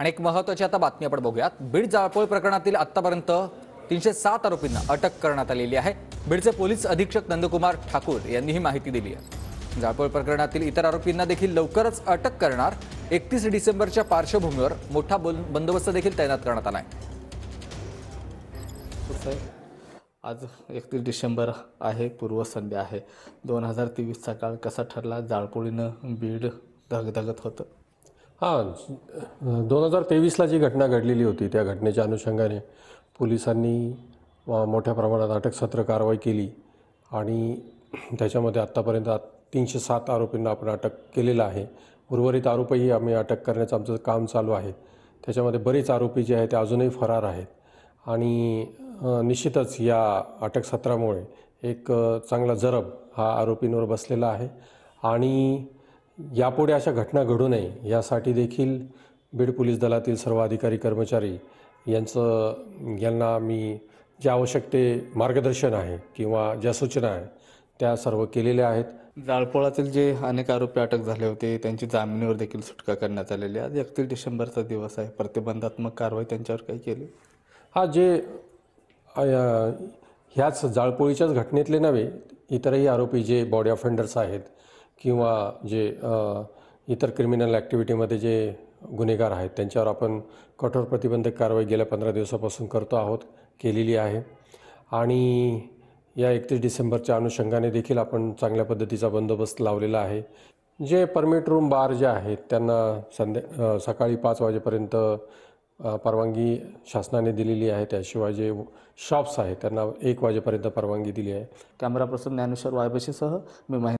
आणि एक महत्वाची आता बातमी आपण बघूयात बीड जाळपोळ प्रकरणातील आतापर्यंत तीनशे सात आरोपींना अटक करण्यात आलेली आहे बीडचे पोलीस अधीक्षक नंदकुमार ठाकूर यांनी ही माहिती दिली आहे जाळपोळ प्रकरणातील इतर आरोपींना देखील लवकरच अटक करणार एकतीस डिसेंबरच्या पार्श्वभूमीवर मोठा बंदोबस्त देखील तैनात करण्यात आला आहे आज एकतीस डिसेंबर आहे पूर्वसंध्या आहे दोन हजार तेवीसचा काळ कसा ठरला जाळपोळीनं बीड धगधगत होतं हां दोन हजार तेवीसला जी घटना घडलेली होती त्या घटनेच्या अनुषंगाने पोलिसांनी मोठ्या प्रमाणात अटकसत्र कारवाई केली आणि त्याच्यामध्ये आत्तापर्यंत तीनशे सात आरोपींना आपण अटक केलेलं आहे उर्वरित आरोपही आम्ही अटक करण्याचं आमचं काम चालू आहे त्याच्यामध्ये बरेच आरोपी जे आहेत ते अजूनही फरार आहेत आणि निश्चितच या अटकसत्रामुळे एक चांगला जरब हा आरोपींवर बसलेला आहे आणि यापुढे अशा घटना घडू नये यासाठी देखील बीड पोलीस दलातील सर्व अधिकारी कर्मचारी यांचं यांना मी जे आवश्यक ते मार्गदर्शन आहे किंवा ज्या सूचना आहेत त्या सर्व केलेल्या आहेत जाळपोळातील जे अनेक आरोपी अटक झाले होते त्यांची जामिनीवर देखील सुटका करण्यात आलेली आज एकतीस डिसेंबरचा दिवस आहे प्रतिबंधात्मक कारवाई त्यांच्यावर काही केली हा जे ह्याच जाळपोळीच्याच घटनेतले नव्हे इतरही आरोपी जे बॉडी ऑफेंडर्स आहेत किंवा जे इतर क्रिमिनल ॲक्टिव्हिटीमध्ये जे गुन्हेगार आहेत त्यांच्यावर आपण कठोर प्रतिबंधक कारवाई गेल्या पंधरा दिवसापासून करतो आहोत केलेली आहे आणि या एकतीस डिसेंबरच्या अनुषंगाने देखील आपण चांगल्या पद्धतीचा बंदोबस्त लावलेला आहे जे परमिट रूम बार जे आहेत त्यांना संध्या सकाळी पाच वाजेपर्यंत परवानगी शासनाने दिलेली आहे त्याशिवाय जे शॉप्स आहेत त्यांना एक वाजेपर्यंत परवानगी दिली आहे कॅमेरा पर्सन ज्ञानेश्वर वायबशीसह मी माहिती